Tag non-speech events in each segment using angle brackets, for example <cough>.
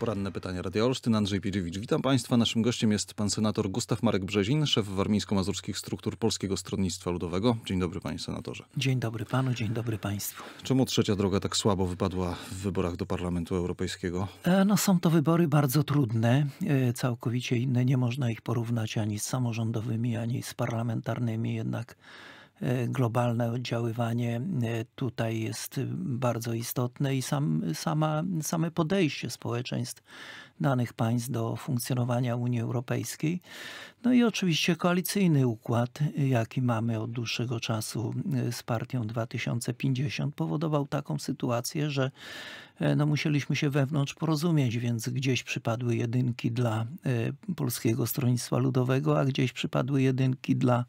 Poranne pytania Radia Olsztyn, Andrzej Piedziewicz. Witam Państwa. Naszym gościem jest pan senator Gustaw Marek Brzezin, szef warmińsko-mazurskich struktur Polskiego Stronnictwa Ludowego. Dzień dobry panie senatorze. Dzień dobry panu, dzień dobry państwu. Czemu trzecia droga tak słabo wypadła w wyborach do Parlamentu Europejskiego? E, no są to wybory bardzo trudne, e, całkowicie inne. Nie można ich porównać ani z samorządowymi, ani z parlamentarnymi. Jednak E, globalne oddziaływanie e, tutaj jest y, bardzo istotne i sam, sama, same podejście społeczeństw danych państw do funkcjonowania Unii Europejskiej. No i oczywiście koalicyjny układ, jaki mamy od dłuższego czasu e, z partią 2050, powodował taką sytuację, że no musieliśmy się wewnątrz porozumieć, więc gdzieś przypadły jedynki dla Polskiego Stronnictwa Ludowego, a gdzieś przypadły jedynki dla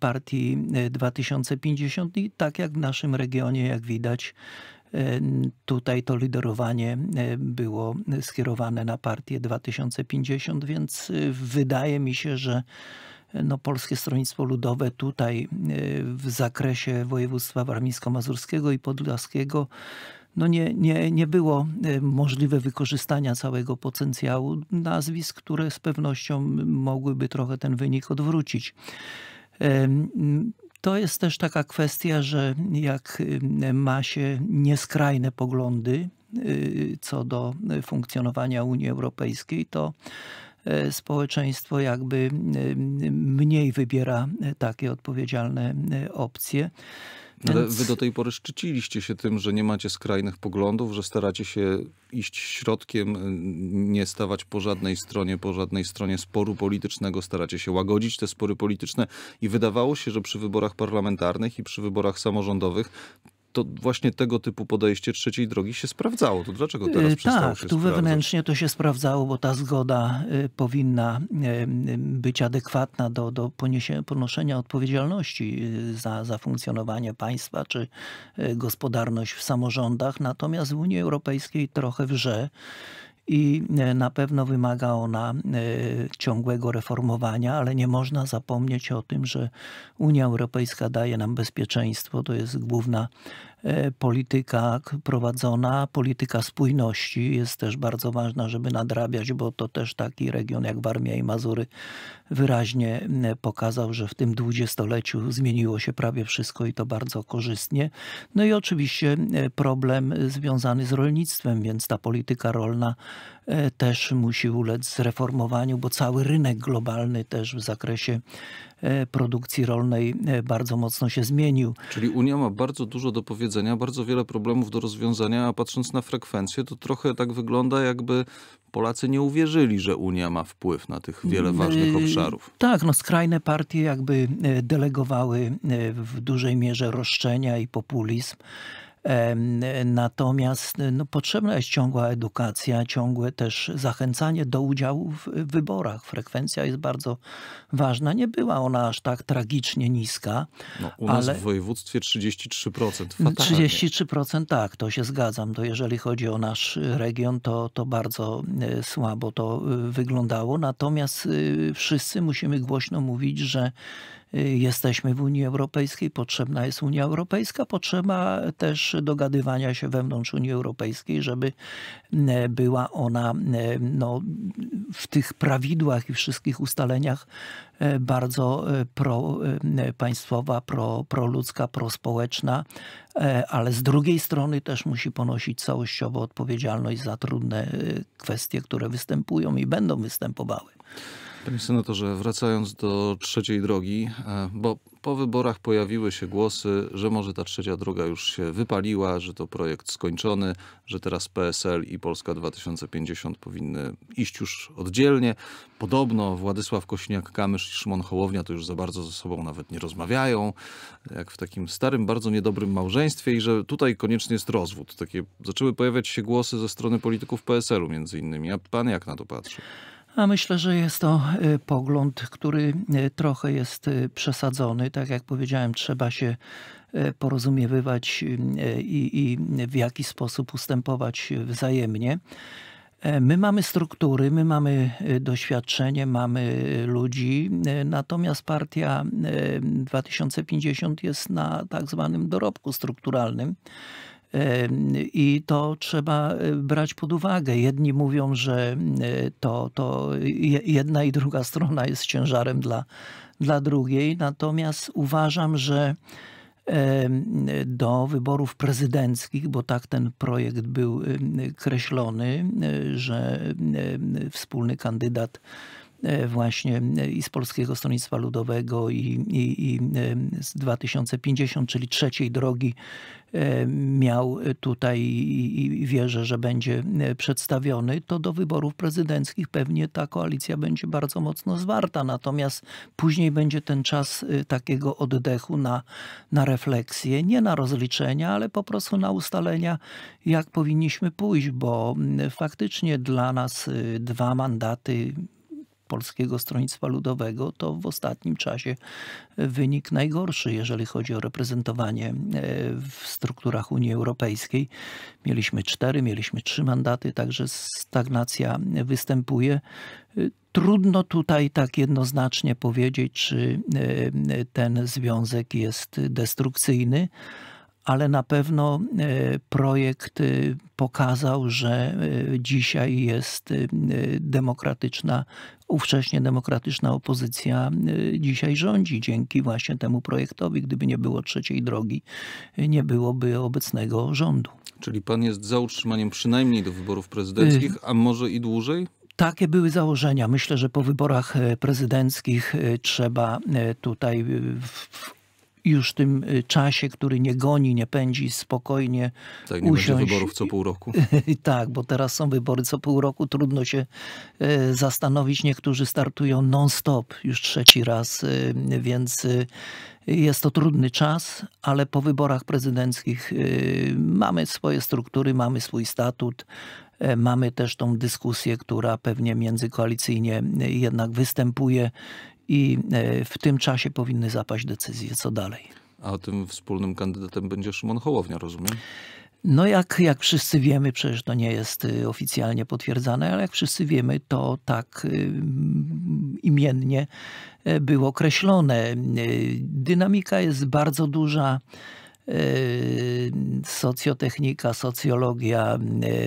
Partii 2050 e, i tak jak w naszym regionie, jak widać, e, Tutaj to liderowanie e, było skierowane na partię 2050, więc wydaje mi się, że no, Polskie Stronnictwo Ludowe tutaj w zakresie województwa warmińsko-mazurskiego i podlaskiego no nie, nie, nie było e, możliwe wykorzystania całego potencjału nazwisk, które z pewnością mogłyby trochę ten wynik odwrócić. E, to jest też taka kwestia, że jak e, ma się nieskrajne poglądy co do funkcjonowania Unii Europejskiej, to społeczeństwo jakby mniej wybiera takie odpowiedzialne opcje. No Więc... Ale wy do tej pory szczyciliście się tym, że nie macie skrajnych poglądów, że staracie się iść środkiem, nie stawać po żadnej stronie, po żadnej stronie sporu politycznego, staracie się łagodzić te spory polityczne i wydawało się, że przy wyborach parlamentarnych i przy wyborach samorządowych to właśnie tego typu podejście trzeciej drogi się sprawdzało. To dlaczego teraz y, przestało tak, się Tak, tu wewnętrznie to się sprawdzało, bo ta zgoda y, powinna y, być adekwatna do, do ponoszenia odpowiedzialności za, za funkcjonowanie państwa czy gospodarność w samorządach. Natomiast w Unii Europejskiej trochę wrze i na pewno wymaga ona ciągłego reformowania, ale nie można zapomnieć o tym, że Unia Europejska daje nam bezpieczeństwo. To jest główna E, polityka prowadzona, polityka spójności jest też bardzo ważna, żeby nadrabiać, bo to też taki region jak Warmia i Mazury wyraźnie pokazał, że w tym dwudziestoleciu zmieniło się prawie wszystko i to bardzo korzystnie. No i oczywiście problem związany z rolnictwem, więc ta polityka rolna E, też musi ulec zreformowaniu, bo cały rynek globalny też w zakresie e, produkcji rolnej e, bardzo mocno się zmienił. Czyli Unia ma bardzo dużo do powiedzenia, bardzo wiele problemów do rozwiązania, a patrząc na frekwencję, to trochę tak wygląda, jakby Polacy nie uwierzyli, że Unia ma wpływ na tych wiele mm, ważnych obszarów. Tak, no skrajne partie jakby delegowały w dużej mierze roszczenia i populizm. Natomiast no, potrzebna jest ciągła edukacja, ciągłe też zachęcanie do udziału w wyborach. Frekwencja jest bardzo ważna. Nie była ona aż tak tragicznie niska. No, u nas ale... w województwie 33%. 33% mm, tak, to się zgadzam. To jeżeli chodzi o nasz region, to, to bardzo e, słabo to e, wyglądało. Natomiast e, wszyscy musimy głośno mówić, że Y, jesteśmy w Unii Europejskiej, potrzebna jest Unia Europejska, potrzeba też dogadywania się wewnątrz Unii Europejskiej, żeby mm, e, była ona mm, e, no, w tych prawidłach i wszystkich ustaleniach e, bardzo propaństwowa, mm, pro, proludzka, prospołeczna, ale z drugiej strony też musi ponosić całościowo odpowiedzialność za trudne kwestie, które występują i będą występowały. Panie senatorze, wracając do trzeciej drogi, e, bo po wyborach pojawiły się głosy, że może ta trzecia droga już się wypaliła, że to projekt skończony, że teraz PSL i Polska 2050 powinny iść już oddzielnie. Podobno Władysław Kośniak-Kamysz i Szymon Hołownia to już za bardzo ze sobą nawet nie rozmawiają, jak w takim starym, bardzo niedobrym małżeństwie i że tutaj koniecznie jest rozwód. Takie zaczęły pojawiać się głosy ze strony polityków PSL-u między innymi. A pan jak na to patrzy? A myślę, że jest to y, pogląd, który y, trochę jest y, przesadzony. Tak jak powiedziałem, trzeba się porozumiewywać i, i w jaki sposób ustępować wzajemnie. E, my mamy struktury, my mamy doświadczenie, mamy ludzi, natomiast partia 2050 jest na tak zwanym dorobku strukturalnym i to trzeba e, brać pod uwagę. Jedni mówią, że e, to, to jedna i druga strona jest ciężarem dla, dla drugiej, natomiast uważam, że do wyborów prezydenckich, bo tak ten projekt był kreślony, e, że wspólny kandydat E, właśnie e, i z Polskiego Stronnictwa Ludowego i, i, i e, z 2050, czyli trzeciej drogi miał tutaj i wierzę, że będzie przedstawiony, to do wyborów prezydenckich pewnie ta koalicja będzie bardzo mocno zwarta. Natomiast później będzie ten czas takiego oddechu na, na refleksję, nie na rozliczenia, ale po prostu na ustalenia, jak powinniśmy pójść, bo faktycznie dla nas dwa mandaty Polskiego Stronnictwa Ludowego to w ostatnim czasie e, wynik najgorszy, jeżeli chodzi o reprezentowanie e, w strukturach Unii Europejskiej. Mieliśmy cztery, mieliśmy trzy mandaty, także stagnacja występuje. E, trudno tutaj tak jednoznacznie powiedzieć, czy ten związek jest destrukcyjny ale na pewno e, projekt y, pokazał, że e, dzisiaj jest y, demokratyczna, ówcześnie demokratyczna opozycja y, dzisiaj rządzi dzięki właśnie temu projektowi. Gdyby nie było trzeciej drogi, nie byłoby obecnego rządu. Czyli pan jest za utrzymaniem przynajmniej do wyborów prezydenckich, a może i dłużej? Takie były założenia. Myślę, że po wyborach e, prezydenckich trzeba tutaj w już w tym y, czasie, który nie goni, nie pędzi, spokojnie tak, nie usiąść. Będzie wyborów co pół roku. <laughs> tak, bo teraz są wybory co pół roku, trudno się y, zastanowić. Niektórzy startują non-stop już trzeci raz, y, więc jest to trudny czas, ale po wyborach prezydenckich mamy swoje struktury, mamy swój statut, mamy też tą dyskusję, która pewnie międzykoalicyjnie jednak występuje i e, w tym czasie powinny zapaść decyzje, co dalej. A tym wspólnym kandydatem będzie Szymon Hołownia, rozumiem? No jak, jak wszyscy wiemy, przecież to nie jest y, oficjalnie potwierdzane, ale jak wszyscy wiemy, to tak y, mm, imiennie e, było określone. Y, dynamika jest bardzo duża. E, socjotechnika, socjologia,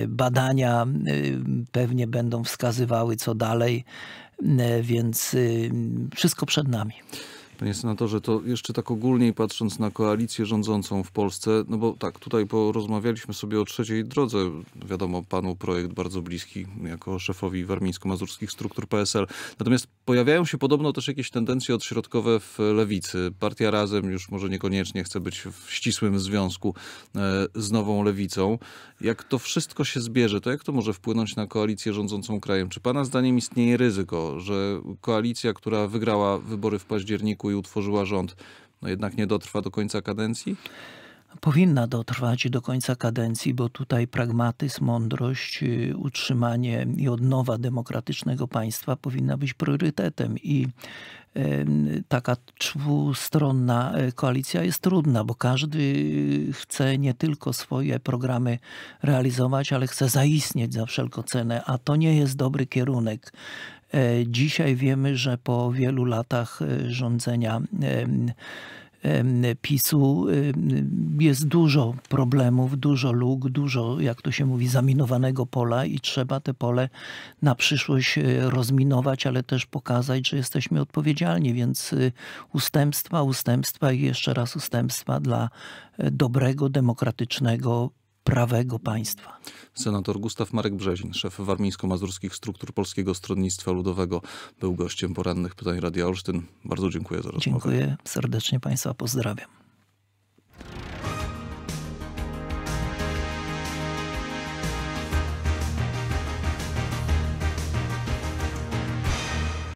badania pewnie będą wskazywały co dalej. E, więc y, wszystko przed nami panie senatorze, to jeszcze tak ogólniej patrząc na koalicję rządzącą w Polsce, no bo tak, tutaj porozmawialiśmy sobie o trzeciej drodze. Wiadomo, panu projekt bardzo bliski jako szefowi warmińsko-mazurskich struktur PSL. Natomiast pojawiają się podobno też jakieś tendencje odśrodkowe w lewicy. Partia Razem już może niekoniecznie chce być w ścisłym związku e, z nową lewicą. Jak to wszystko się zbierze, to jak to może wpłynąć na koalicję rządzącą krajem? Czy pana zdaniem istnieje ryzyko, że koalicja, która wygrała wybory w październiku i utworzyła rząd, no jednak nie dotrwa do końca kadencji? powinna dotrwać do końca kadencji, bo tutaj pragmatyzm, mądrość, y, utrzymanie i odnowa demokratycznego państwa powinna być priorytetem i taka dwustronna e, koalicja jest trudna, bo każdy y, chce nie tylko swoje programy realizować, ale chce zaistnieć za wszelką cenę, a to nie jest dobry kierunek. E, dzisiaj wiemy, że po wielu latach e, rządzenia PiSu jest dużo problemów, dużo luk, dużo, jak to się mówi, zaminowanego pola i trzeba te pole na przyszłość e, rozminować, ale też pokazać, że jesteśmy odpowiedzialni, więc ustępstwa, ustępstwa i jeszcze raz ustępstwa dla dobrego, demokratycznego prawego państwa. Senator Gustaw Marek Brzezin, szef warmińsko-mazurskich struktur Polskiego Stronnictwa Ludowego, był gościem porannych pytań Radia Olsztyn. Bardzo dziękuję za rozmowę. Dziękuję serdecznie Państwa, pozdrawiam.